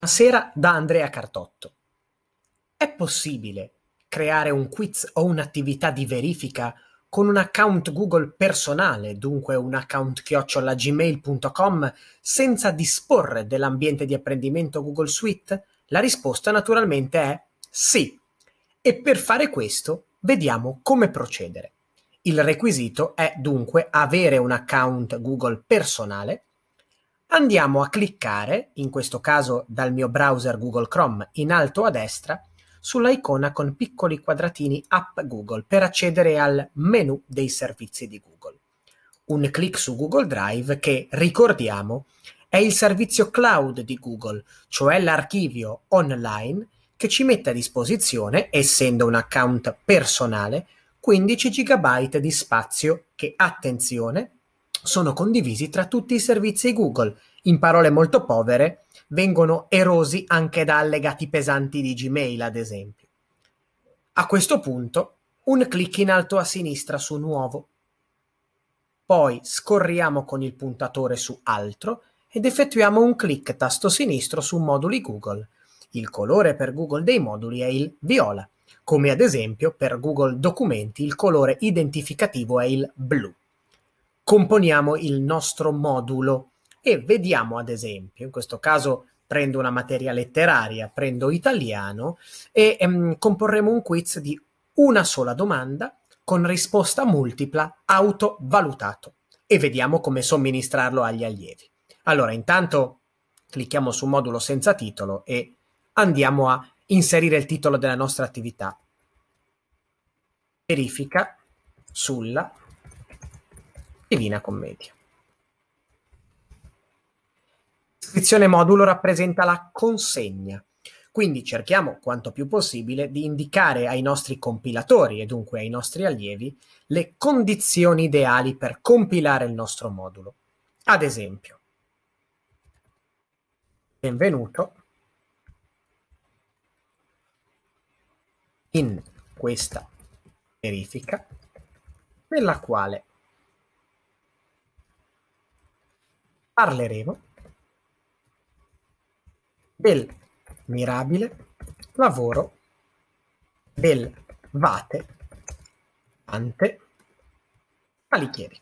Buonasera da Andrea Cartotto. È possibile creare un quiz o un'attività di verifica con un account Google personale, dunque un account chiocciola gmail.com, senza disporre dell'ambiente di apprendimento Google Suite? La risposta naturalmente è sì. E per fare questo vediamo come procedere. Il requisito è dunque avere un account Google personale andiamo a cliccare, in questo caso dal mio browser Google Chrome, in alto a destra, sull'icona con piccoli quadratini App Google per accedere al menu dei servizi di Google. Un clic su Google Drive che, ricordiamo, è il servizio cloud di Google, cioè l'archivio online che ci mette a disposizione, essendo un account personale, 15 GB di spazio che, attenzione, sono condivisi tra tutti i servizi Google. In parole molto povere, vengono erosi anche da allegati pesanti di Gmail, ad esempio. A questo punto, un clic in alto a sinistra su Nuovo. Poi scorriamo con il puntatore su Altro ed effettuiamo un clic tasto sinistro su Moduli Google. Il colore per Google dei moduli è il viola, come ad esempio per Google Documenti il colore identificativo è il blu componiamo il nostro modulo e vediamo ad esempio, in questo caso prendo una materia letteraria, prendo italiano e ehm, comporremo un quiz di una sola domanda con risposta multipla autovalutato e vediamo come somministrarlo agli allievi. Allora, intanto clicchiamo su modulo senza titolo e andiamo a inserire il titolo della nostra attività. Verifica sulla Divina Commedia. Descrizione modulo rappresenta la consegna, quindi cerchiamo quanto più possibile di indicare ai nostri compilatori e dunque ai nostri allievi le condizioni ideali per compilare il nostro modulo. Ad esempio, benvenuto in questa verifica nella quale parleremo del mirabile lavoro del Vate Ante Palichieri.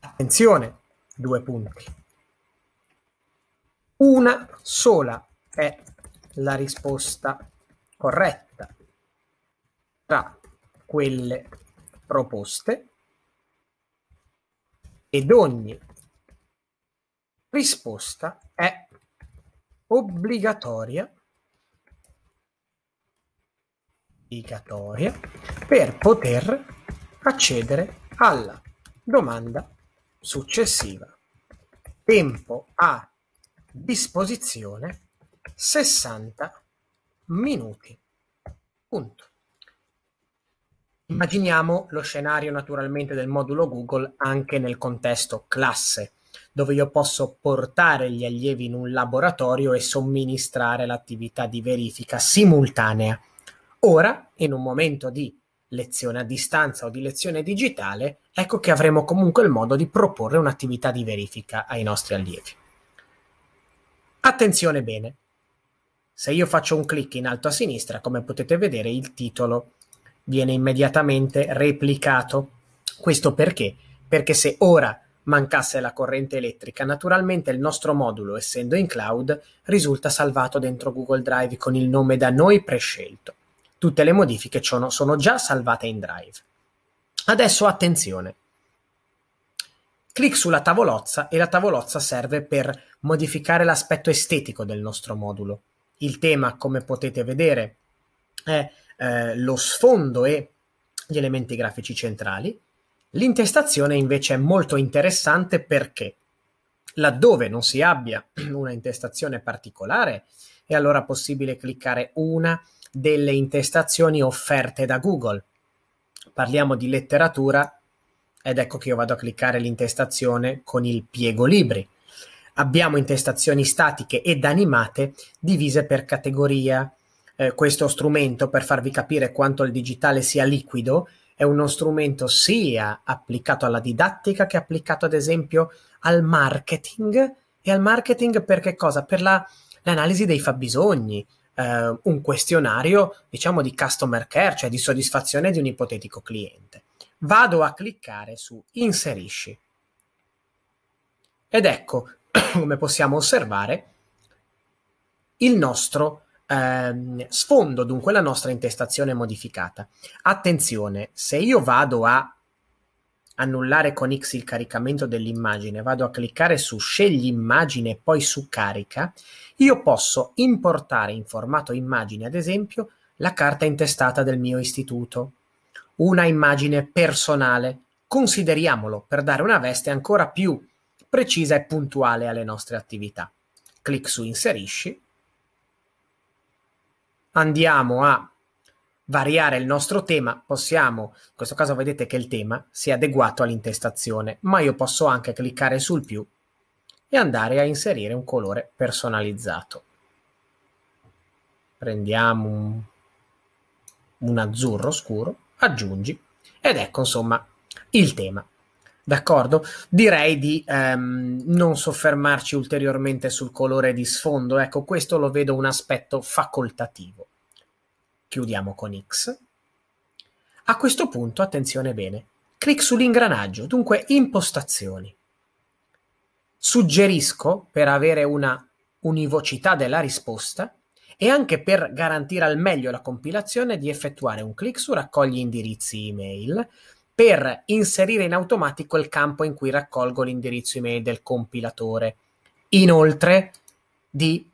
Attenzione, due punti. Una sola è la risposta corretta tra quelle proposte ed ogni risposta è obbligatoria, obbligatoria per poter accedere alla domanda successiva. Tempo a disposizione 60 minuti. Punto. Immaginiamo lo scenario naturalmente del modulo Google anche nel contesto classe, dove io posso portare gli allievi in un laboratorio e somministrare l'attività di verifica simultanea. Ora, in un momento di lezione a distanza o di lezione digitale, ecco che avremo comunque il modo di proporre un'attività di verifica ai nostri allievi. Attenzione bene, se io faccio un clic in alto a sinistra, come potete vedere, il titolo è viene immediatamente replicato. Questo perché? Perché se ora mancasse la corrente elettrica, naturalmente il nostro modulo, essendo in cloud, risulta salvato dentro Google Drive con il nome da noi prescelto. Tutte le modifiche sono già salvate in Drive. Adesso attenzione. Clic sulla tavolozza e la tavolozza serve per modificare l'aspetto estetico del nostro modulo. Il tema, come potete vedere, è eh, lo sfondo e gli elementi grafici centrali. L'intestazione invece è molto interessante perché laddove non si abbia una intestazione particolare è allora possibile cliccare una delle intestazioni offerte da Google. Parliamo di letteratura ed ecco che io vado a cliccare l'intestazione con il piego libri. Abbiamo intestazioni statiche ed animate divise per categoria, eh, questo strumento per farvi capire quanto il digitale sia liquido, è uno strumento sia applicato alla didattica che applicato ad esempio al marketing e al marketing per che cosa? Per la, l'analisi dei fabbisogni, eh, un questionario diciamo di customer care, cioè di soddisfazione di un ipotetico cliente. Vado a cliccare su inserisci ed ecco come possiamo osservare il nostro Ehm, sfondo dunque la nostra intestazione modificata. Attenzione, se io vado a annullare con X il caricamento dell'immagine, vado a cliccare su scegli immagine e poi su carica, io posso importare in formato immagine, ad esempio, la carta intestata del mio istituto, una immagine personale. Consideriamolo per dare una veste ancora più precisa e puntuale alle nostre attività. Clic su inserisci andiamo a variare il nostro tema, possiamo, in questo caso vedete che il tema si è adeguato all'intestazione, ma io posso anche cliccare sul più e andare a inserire un colore personalizzato. Prendiamo un, un azzurro scuro, aggiungi ed ecco insomma il tema. D'accordo? Direi di ehm, non soffermarci ulteriormente sul colore di sfondo, ecco questo lo vedo un aspetto facoltativo. Chiudiamo con X. A questo punto, attenzione bene, clic sull'ingranaggio, dunque impostazioni. Suggerisco, per avere una univocità della risposta e anche per garantire al meglio la compilazione, di effettuare un clic su raccogli indirizzi email per inserire in automatico il campo in cui raccolgo l'indirizzo email del compilatore. Inoltre, di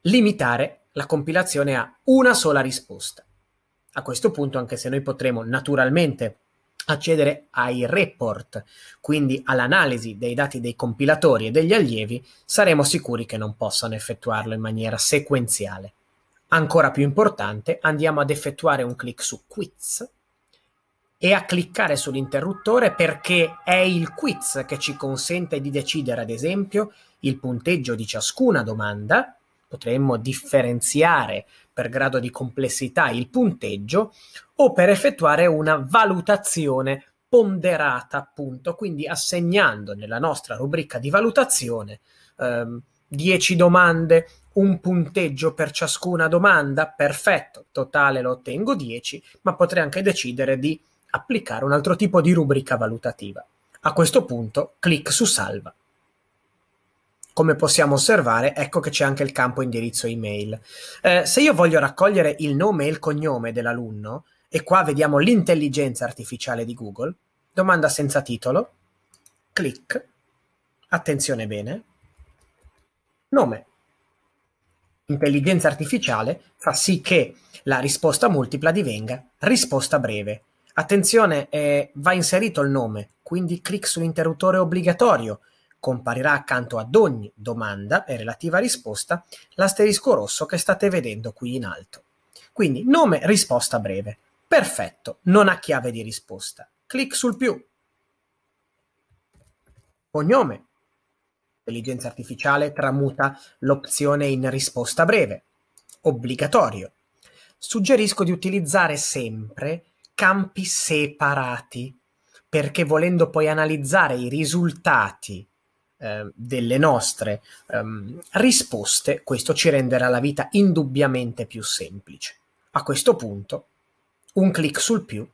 limitare la compilazione ha una sola risposta. A questo punto, anche se noi potremo naturalmente accedere ai report, quindi all'analisi dei dati dei compilatori e degli allievi, saremo sicuri che non possano effettuarlo in maniera sequenziale. Ancora più importante, andiamo ad effettuare un clic su quiz e a cliccare sull'interruttore perché è il quiz che ci consente di decidere, ad esempio, il punteggio di ciascuna domanda potremmo differenziare per grado di complessità il punteggio o per effettuare una valutazione ponderata, appunto, quindi assegnando nella nostra rubrica di valutazione ehm, 10 domande, un punteggio per ciascuna domanda, perfetto, totale lo ottengo 10, ma potrei anche decidere di applicare un altro tipo di rubrica valutativa. A questo punto clic su salva come possiamo osservare, ecco che c'è anche il campo indirizzo email. Eh, se io voglio raccogliere il nome e il cognome dell'alunno, e qua vediamo l'intelligenza artificiale di Google, domanda senza titolo, clic, attenzione bene, nome. Intelligenza artificiale fa sì che la risposta multipla divenga risposta breve. Attenzione, eh, va inserito il nome, quindi clic sull'interruttore obbligatorio Comparirà accanto ad ogni domanda e relativa risposta l'asterisco rosso che state vedendo qui in alto. Quindi nome, risposta breve. Perfetto, non ha chiave di risposta. Clic sul più. Cognome. Intelligenza artificiale tramuta l'opzione in risposta breve. Obbligatorio. Suggerisco di utilizzare sempre campi separati perché volendo poi analizzare i risultati Ehm, delle nostre ehm, risposte, questo ci renderà la vita indubbiamente più semplice. A questo punto, un clic sul più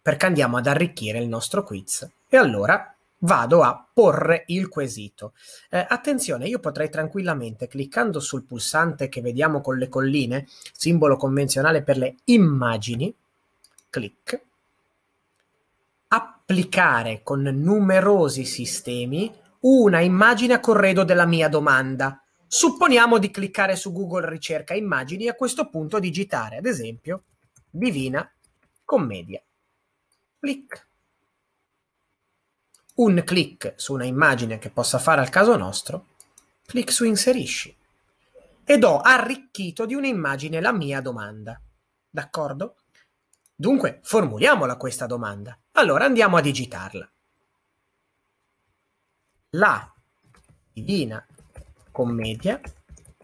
perché andiamo ad arricchire il nostro quiz. E allora vado a porre il quesito. Eh, attenzione, io potrei tranquillamente, cliccando sul pulsante che vediamo con le colline, simbolo convenzionale per le immagini, clic, applicare con numerosi sistemi una immagine a corredo della mia domanda. Supponiamo di cliccare su Google ricerca immagini e a questo punto digitare, ad esempio, divina commedia. Clic. Un clic su una immagine che possa fare al caso nostro, clic su inserisci ed ho arricchito di un'immagine la mia domanda. D'accordo? Dunque, formuliamola questa domanda. Allora andiamo a digitarla. La Divina Commedia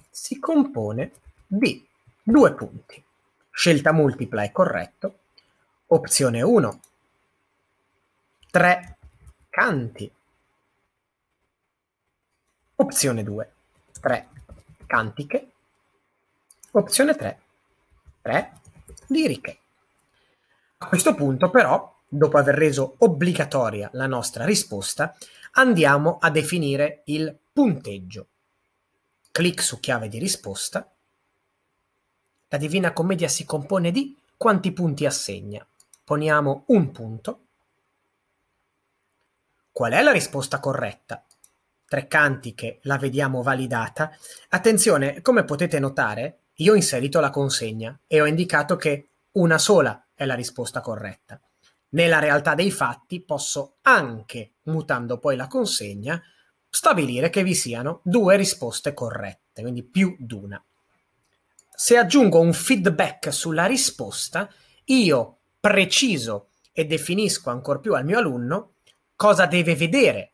si compone di due punti. Scelta multipla è corretto. Opzione 1. Tre canti. Opzione 2. Tre cantiche. Opzione 3. Tre liriche. A questo punto però, dopo aver reso obbligatoria la nostra risposta, andiamo a definire il punteggio. Clic su chiave di risposta. La Divina Commedia si compone di quanti punti assegna. Poniamo un punto. Qual è la risposta corretta? Tre canti che la vediamo validata. Attenzione, come potete notare, io ho inserito la consegna e ho indicato che una sola è la risposta corretta. Nella realtà dei fatti posso anche, mutando poi la consegna, stabilire che vi siano due risposte corrette, quindi più di una. Se aggiungo un feedback sulla risposta, io preciso e definisco ancora più al mio alunno cosa deve vedere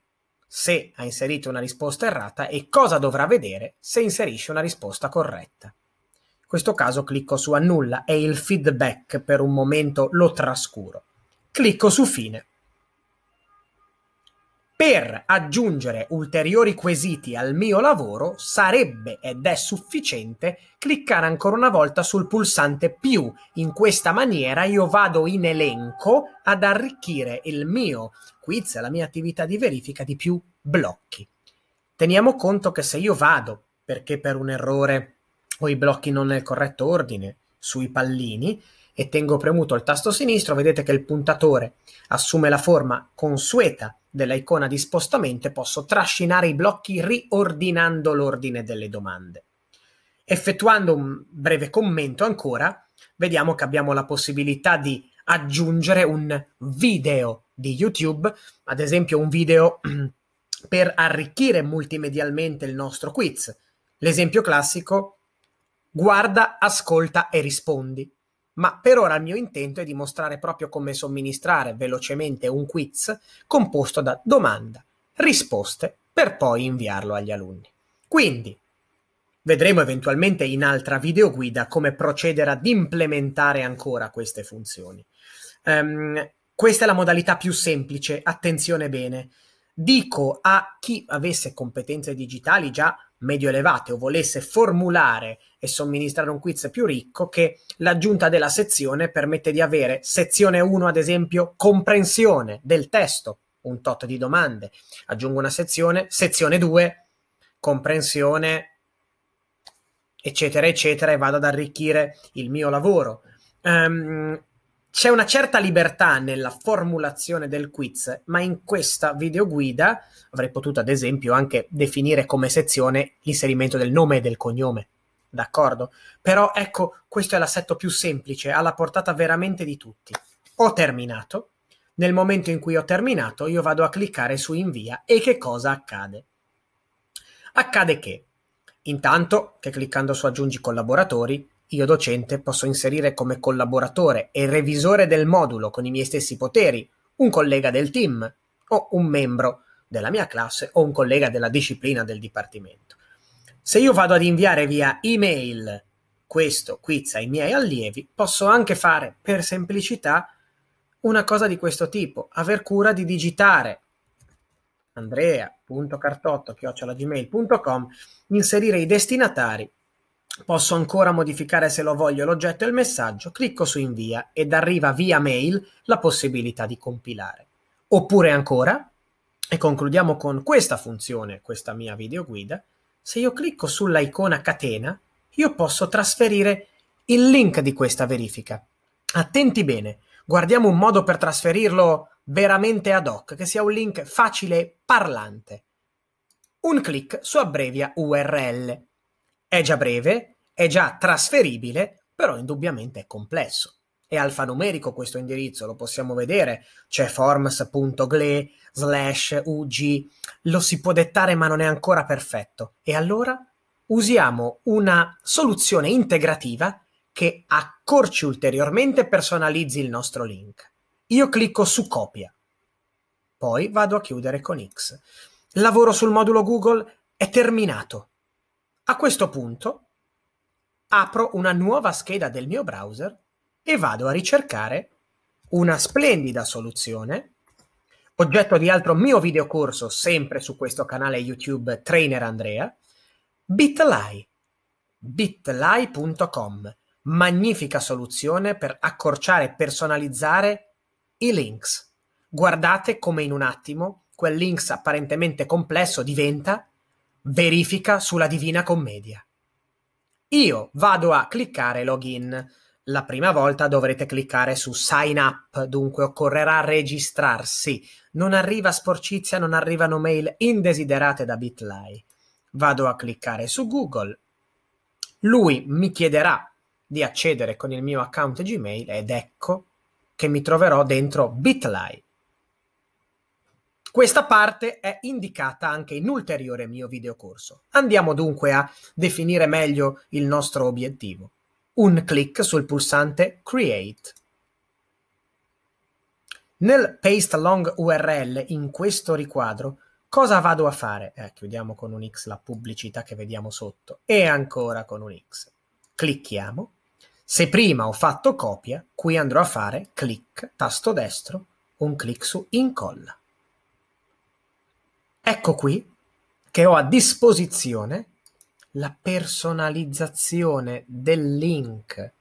se ha inserito una risposta errata e cosa dovrà vedere se inserisce una risposta corretta. In questo caso clicco su annulla e il feedback per un momento lo trascuro. Clicco su Fine. Per aggiungere ulteriori quesiti al mio lavoro sarebbe ed è sufficiente cliccare ancora una volta sul pulsante più. In questa maniera io vado in elenco ad arricchire il mio quiz la mia attività di verifica di più blocchi. Teniamo conto che se io vado perché per un errore ho i blocchi non nel corretto ordine sui pallini, e tengo premuto il tasto sinistro, vedete che il puntatore assume la forma consueta dell'icona di spostamento e posso trascinare i blocchi riordinando l'ordine delle domande. Effettuando un breve commento ancora, vediamo che abbiamo la possibilità di aggiungere un video di YouTube, ad esempio un video per arricchire multimedialmente il nostro quiz. L'esempio classico, guarda, ascolta e rispondi ma per ora il mio intento è di mostrare proprio come somministrare velocemente un quiz composto da domanda, risposte, per poi inviarlo agli alunni. Quindi, vedremo eventualmente in altra videoguida come procedere ad implementare ancora queste funzioni. Um, questa è la modalità più semplice, attenzione bene. Dico a chi avesse competenze digitali già medio-elevate o volesse formulare e somministrare un quiz più ricco, che l'aggiunta della sezione permette di avere sezione 1, ad esempio, comprensione del testo, un tot di domande. Aggiungo una sezione, sezione 2, comprensione, eccetera, eccetera, e vado ad arricchire il mio lavoro. Um, c'è una certa libertà nella formulazione del quiz, ma in questa videoguida avrei potuto, ad esempio, anche definire come sezione l'inserimento del nome e del cognome. D'accordo? Però ecco, questo è l'assetto più semplice, alla portata veramente di tutti. Ho terminato. Nel momento in cui ho terminato, io vado a cliccare su invia e che cosa accade? Accade che, intanto che cliccando su aggiungi collaboratori, io docente posso inserire come collaboratore e revisore del modulo con i miei stessi poteri un collega del team o un membro della mia classe o un collega della disciplina del dipartimento. Se io vado ad inviare via email questo quiz ai miei allievi, posso anche fare per semplicità una cosa di questo tipo, aver cura di digitare andrea.cartotto.gmail.com, inserire i destinatari Posso ancora modificare se lo voglio l'oggetto e il messaggio, clicco su invia ed arriva via mail la possibilità di compilare. Oppure ancora, e concludiamo con questa funzione, questa mia videoguida, se io clicco sull'icona catena, io posso trasferire il link di questa verifica. Attenti bene, guardiamo un modo per trasferirlo veramente ad hoc, che sia un link facile parlante. Un clic su abbrevia URL. È già breve, è già trasferibile, però indubbiamente è complesso. È alfanumerico questo indirizzo, lo possiamo vedere. C'è forms.gle slash ug, lo si può dettare ma non è ancora perfetto. E allora usiamo una soluzione integrativa che accorci ulteriormente e personalizzi il nostro link. Io clicco su copia, poi vado a chiudere con X. Lavoro sul modulo Google, è terminato. A questo punto apro una nuova scheda del mio browser e vado a ricercare una splendida soluzione, oggetto di altro mio videocorso sempre su questo canale YouTube Trainer Andrea, Bitly, bitly.com, magnifica soluzione per accorciare e personalizzare i links. Guardate come in un attimo quel links apparentemente complesso diventa verifica sulla Divina Commedia. Io vado a cliccare login. La prima volta dovrete cliccare su sign up, dunque occorrerà registrarsi. Non arriva sporcizia, non arrivano mail indesiderate da Bitly. Vado a cliccare su Google. Lui mi chiederà di accedere con il mio account Gmail ed ecco che mi troverò dentro Bitly. Questa parte è indicata anche in ulteriore mio videocorso. Andiamo dunque a definire meglio il nostro obiettivo. Un clic sul pulsante Create. Nel paste long URL in questo riquadro cosa vado a fare? Eh, chiudiamo con un X la pubblicità che vediamo sotto e ancora con un X. Clicchiamo. Se prima ho fatto copia, qui andrò a fare clic, tasto destro, un clic su incolla. Ecco qui che ho a disposizione la personalizzazione del link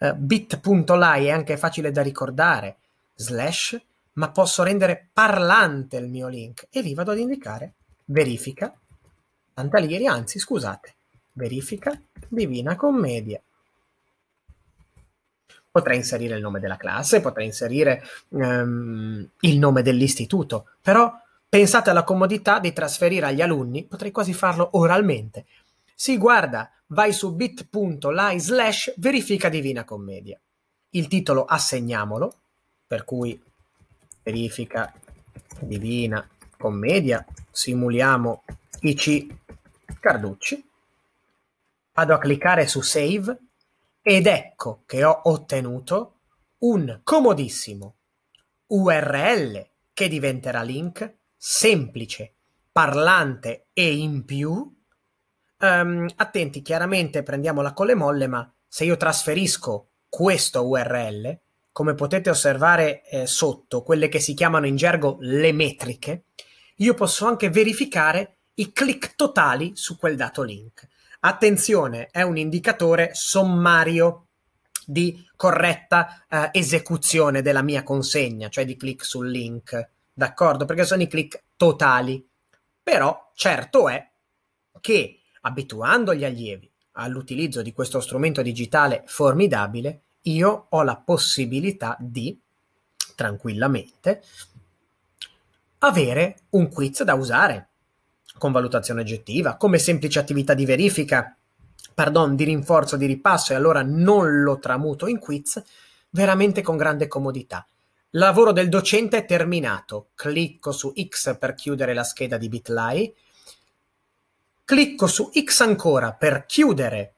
uh, bit.ly è anche facile da ricordare slash ma posso rendere parlante il mio link e vi vado ad indicare verifica Antalieri anzi scusate verifica divina commedia potrei inserire il nome della classe potrei inserire um, il nome dell'istituto però Pensate alla comodità di trasferire agli alunni, potrei quasi farlo oralmente. Si guarda, vai su bit.ly slash verifica Divina Commedia. Il titolo assegniamolo, per cui verifica Divina Commedia, simuliamo IC Carducci. Vado a cliccare su Save ed ecco che ho ottenuto un comodissimo URL che diventerà link semplice, parlante e in più, um, attenti, chiaramente prendiamola con le molle, ma se io trasferisco questo URL, come potete osservare eh, sotto, quelle che si chiamano in gergo le metriche, io posso anche verificare i click totali su quel dato link. Attenzione, è un indicatore sommario di corretta eh, esecuzione della mia consegna, cioè di click sul link d'accordo? Perché sono i click totali. Però certo è che abituando gli allievi all'utilizzo di questo strumento digitale formidabile, io ho la possibilità di, tranquillamente, avere un quiz da usare con valutazione oggettiva, come semplice attività di verifica, pardon, di rinforzo, di ripasso, e allora non lo tramuto in quiz, veramente con grande comodità. Lavoro del docente è terminato. Clicco su X per chiudere la scheda di Bitly. Clicco su X ancora per chiudere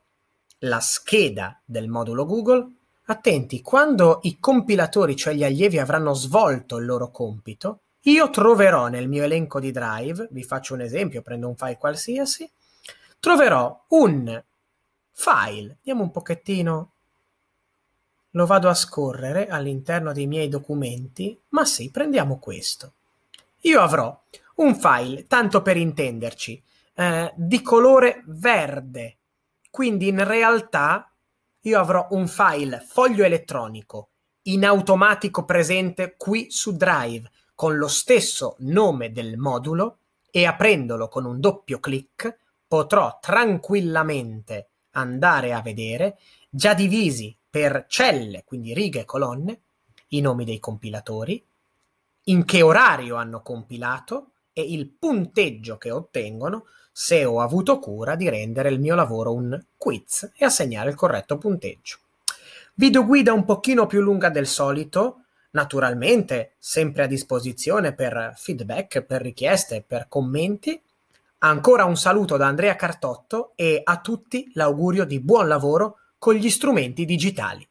la scheda del modulo Google. Attenti, quando i compilatori, cioè gli allievi, avranno svolto il loro compito, io troverò nel mio elenco di drive, vi faccio un esempio, prendo un file qualsiasi, troverò un file, andiamo un pochettino lo vado a scorrere all'interno dei miei documenti, ma sì, prendiamo questo. Io avrò un file, tanto per intenderci, eh, di colore verde. Quindi in realtà io avrò un file foglio elettronico in automatico presente qui su Drive con lo stesso nome del modulo e aprendolo con un doppio clic potrò tranquillamente andare a vedere già divisi per celle, quindi righe e colonne, i nomi dei compilatori, in che orario hanno compilato e il punteggio che ottengono se ho avuto cura di rendere il mio lavoro un quiz e assegnare il corretto punteggio. Video guida un pochino più lunga del solito, naturalmente sempre a disposizione per feedback, per richieste, per commenti. Ancora un saluto da Andrea Cartotto e a tutti l'augurio di buon lavoro con gli strumenti digitali.